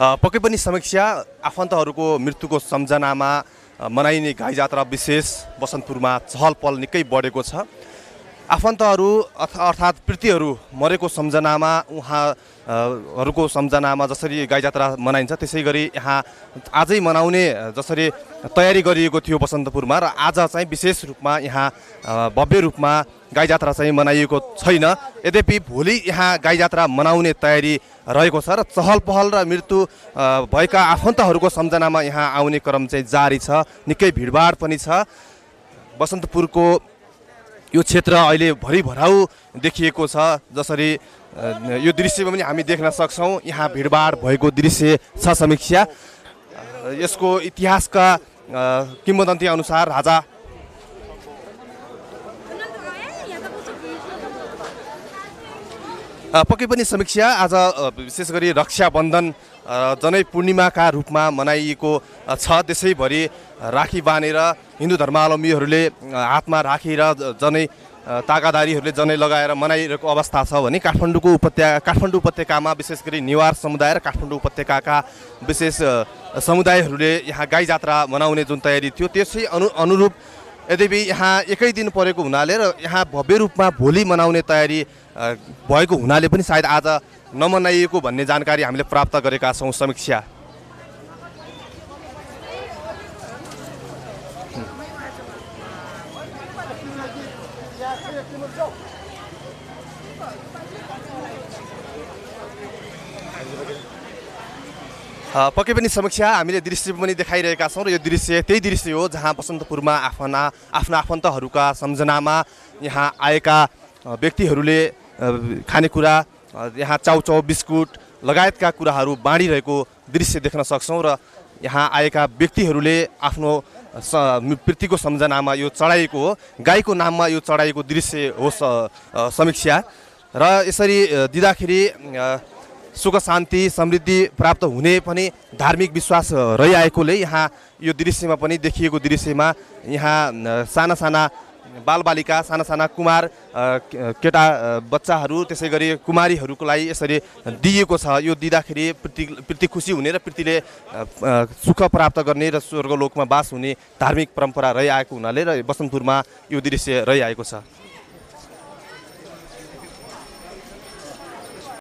पक्कै पनि समीक्षा आफन्तहरूको मृत्युको सम्झनामा मनाइने गाई जात्रा विशेष बसन्तपुरमा चहल पहल निकै बढेको छ आफन्तहरू अर्थात् प्रीतिहरू मरेको सम्झनामा उहाँहरूको सम्झनामा जसरी गाई जात्रा मनाइन्छ त्यसै गरी यहाँ आजै मनाउने जसरी तयारी गरिएको थियो बसन्तपुरमा र आज चाहिँ विशेष रूपमा यहाँ भव्य रूपमा गाई जात्रा चाहिँ मनाइएको छैन यद्यपि भोलि यहाँ गाई जात्रा मनाउने तयारी रहेको छ र चहल पहल र मृत्यु भएका आफन्तहरूको सम्झनामा यहाँ आउने क्रम चाहिँ जारी छ निकै भिडभाड पनि छ बसन्तपुरको यो क्षेत्र अहिले भरिभराउ देखिएको छ जसरी यो दृश्यमा पनि हामी देख्न सक्छौँ यहाँ भिडभाड भएको दृश्य छ समीक्षा यसको इतिहासका किंवदन्ती अनुसार राजा पक्कै पनि समीक्षा आज विशेष गरी रक्षाबन्धन जनै पूर्णिमाका रूपमा मनाइएको छ त्यसैभरि राखी बाँधेर हिन्दू धर्मावलम्बीहरूले हातमा राखेर रा, जनै तागादारीहरूले जनै लगाएर मनाइरहेको अवस्था छ भने काठमाडौँको उपत्यका काठमाडौँ उपत्यकामा विशेष गरी नेवार समुदाय र काठमाडौँ उपत्यकाका विशेष समुदायहरूले यहाँ गाई जात्रा मनाउने जुन तयारी थियो त्यसै अनु अनुरूप यद्यपि यहाँ एकै दिन परेको हुनाले र यहाँ भव्य रूपमा भोलि मनाउने तयारी भएको हुनाले पनि सायद आज नमनाइएको भन्ने जानकारी हामीले प्राप्त गरेका छौँ समीक्षा पक्कै पनि समीक्षा हामीले दृश्य पनि देखाइरहेका छौँ र यो दृश्य त्यही दृश्य हो जहाँ बसन्तपुरमा आफ्ना आफ्ना आफन्तहरूका सम्झनामा यहाँ आएका व्यक्तिहरूले खानेकुरा यहाँ चाउचाउ बिस्कुट लगायतका कुराहरू बाँडिरहेको दृश्य देख्न सक्छौँ र यहाँ आएका व्यक्तिहरूले आफ्नो पृथ्वीको सम्झनामा यो चढाइएको हो गाईको नाममा यो चढाइएको दृश्य हो समीक्षा र यसरी दिँदाखेरि सुख शान्ति समृद्धि प्राप्त हुने पनि धार्मिक विश्वास रहिआएकोले यहाँ यो दृश्यमा पनि देखिएको दृश्यमा यहाँ साना साना बालबालिका साना साना कुमार केटा बच्चाहरू त्यसै गरी कुमारीहरूको लागि यसरी दिइएको छ यो दिँदाखेरि प्रति पृथ्वी खुसी हुने र पृथ्वीले सुख प्राप्त गर्ने र स्वर्गलोकमा बास हुने धार्मिक परम्परा रहिआएको हुनाले र बसन्तपुरमा यो दृश्य रहिआएको छ